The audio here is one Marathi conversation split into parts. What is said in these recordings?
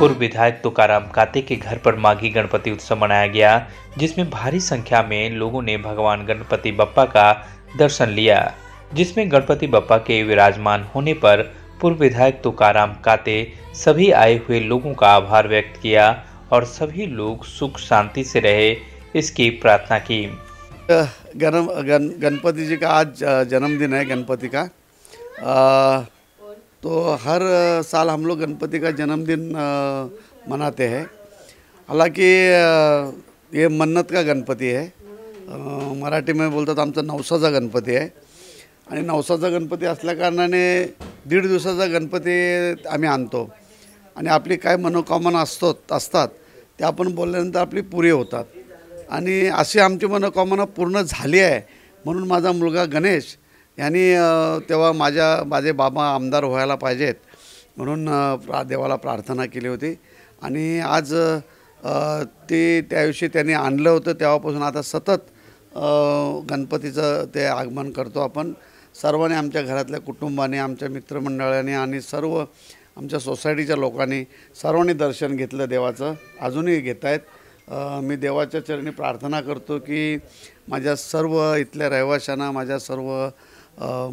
पूर्व विधायक तुकाराम काते के घर पर माघी गणपति उत्सव मनाया गया जिसमें भारी संख्या में लोगों ने भगवान गणपति बप्पा का दर्शन लिया जिसमें गणपति बप्पा के विराजमान होने पर पूर्व विधायक तुकाराम काते सभी आए हुए लोगों का आभार व्यक्त किया और सभी लोग सुख शांति से रहे इसकी प्रार्थना की गणपति गणपति जी का आज जन्मदिन है गणपति का तो हर साल हम लोग गणपति का जन्मदिन मनाते हैं हालांकि ये मन्नत का गणपति है मराठी में बोलतात आमचा नवसाचा गणपती आहे आणि नवसाचा गणपती असल्याकारणाने दीड दिवसाचा गणपती आम्ही आणतो आणि आपली काय मनोकामना असतो असतात त्या आपण बोलल्यानंतर आपली पुरी होतात आणि अशी आमची मनोकामना पूर्ण झाली आहे म्हणून माझा मुलगा गणेश यांनी तेव्हा माझ्या माझे बाबा आमदार व्हायला पाहिजेत म्हणून प्रा देवाला प्रार्थना केली होती आणि आज ते त्याविषयी त्यांनी आणलं होतं तेव्हापासून आता सतत गणपतीचं ते आगमन करतो आपण सर्वांनी आमच्या घरातल्या कुटुंबाने आमच्या मित्रमंडळाने आणि सर्व आमच्या सोसायटीच्या लोकांनी सर्वांनी दर्शन घेतलं देवाचं अजूनही घेत आहेत मी देवाच्या चरणी प्रार्थना करतो की माझ्या सर्व इथल्या रहिवाशांना माझ्या सर्व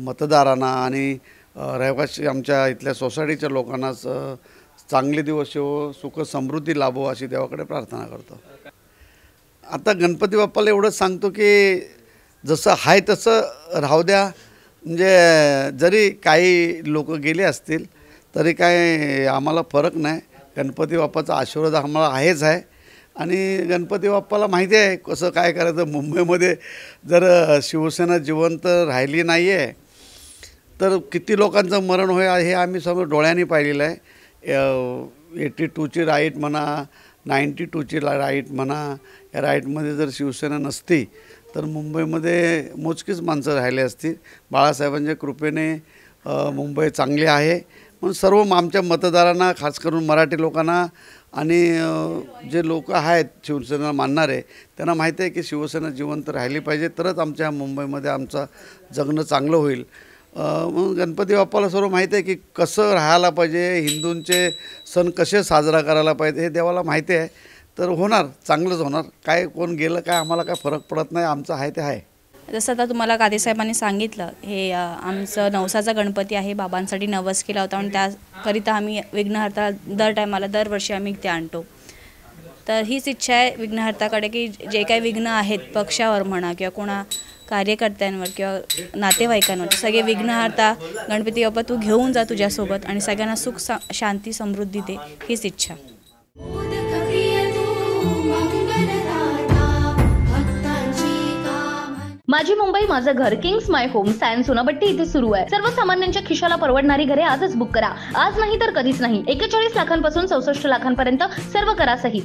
मतदारांना आणि रहिवाशी आमच्या इथल्या सोसायटीच्या लोकांनाच चांगले दिवस येवो सुख समृद्धी लाभो अशी देवाकडे प्रार्थना करतो आता गणपती बाप्पाला एवढंच सांगतो की जसं आहे तसं राहू द्या म्हणजे जरी काही लोक गेले असतील तरी काय आम्हाला फरक नाही गणपती बाप्पाचा आशीर्वाद आम्हाला आहेच आहे आणि गणपती बाप्पाला माहिती आहे कसं काय करायचं मुंबईमध्ये जर शिवसेना जिवंत राहिली नाही आहे तर किती लोकांचं मरण होय हे आम्ही समोर डोळ्यांनी पाहिलेलं आहे एटी टूची राईट म्हणा नाईन्टी टूची ला राईट म्हणा या राईटमध्ये जर शिवसेना नसती तर मुंबईमध्ये मोजकीच माणसं राहिले असती बाळासाहेबांच्या कृपेने मुंबई चांगली आहे म्हणून सर्व आमच्या मतदारांना खास करून मराठी लोकांना आणि जे लोक आहेत शिवसेना मानणारे त्यांना माहिती आहे की शिवसेना जिवंत राहिली पाहिजे तरच आमच्या मुंबईमध्ये आमचं जगणं चांगलं होईल म्हणून गणपती बाप्पाला सर्व माहिती आहे की कसं राहायला पाहिजे हिंदूंचे सण कसे साजरा करायला पाहिजे हे देवाला माहिती आहे तर होणार चांगलंच होणार काय कोण गेलं काय आम्हाला काय फरक पडत नाही आमचं आहे ते आहे जसं आता तुम्हाला कादेसाहेबांनी सांगितलं हे आमचं नवसाचा गणपती आहे बाबांसाठी नवस केला होता आणि त्याकरिता आम्ही विघ्नहर्ता दर टायमाला दरवर्षी आम्ही ते आणतो तर हीच इच्छा आहे विघ्नहर्ताकडे की जे काही विघ्न आहेत पक्षावर म्हणा किंवा कोणा कार्यकर्त्यांवर किंवा नातेवाईकांवर सगळे विघ्नहर्ता गणपती बाबा तू घेऊन जा तुझ्यासोबत आणि सगळ्यांना सुख शांती समृद्धी दे हीच इच्छा माझी मुंबई माझं घर किंग्स माय होम सॅन सोनाबट्टी इथे सुरू आहे सर्वसामान्यांच्या खिशाला परवडणारी घरे आजच बुक करा आज नाही तर कधीच नाही एकेचाळीस लाखांपासून चौसष्ट लाखांपर्यंत सर्व करा सही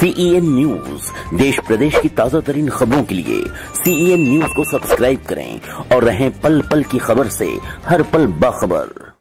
सीईएन न्यूज e देश प्रदेश की ताजा तरीन खबरों के लिए सीईएन न्यूज e को सब्सक्राइब करें और रहें पल पल की खबर से हर पल बाखबर